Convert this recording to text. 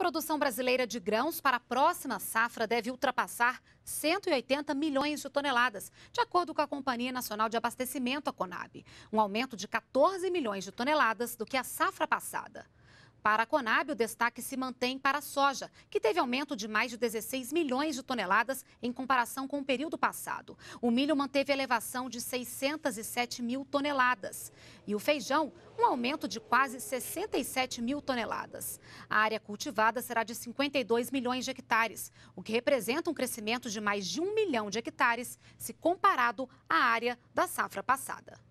produção brasileira de grãos para a próxima safra deve ultrapassar 180 milhões de toneladas, de acordo com a Companhia Nacional de Abastecimento, a Conab, um aumento de 14 milhões de toneladas do que a safra passada. Para a Conab, o destaque se mantém para a soja, que teve aumento de mais de 16 milhões de toneladas em comparação com o período passado. O milho manteve elevação de 607 mil toneladas. E o feijão, um aumento de quase 67 mil toneladas. A área cultivada será de 52 milhões de hectares, o que representa um crescimento de mais de 1 milhão de hectares se comparado à área da safra passada.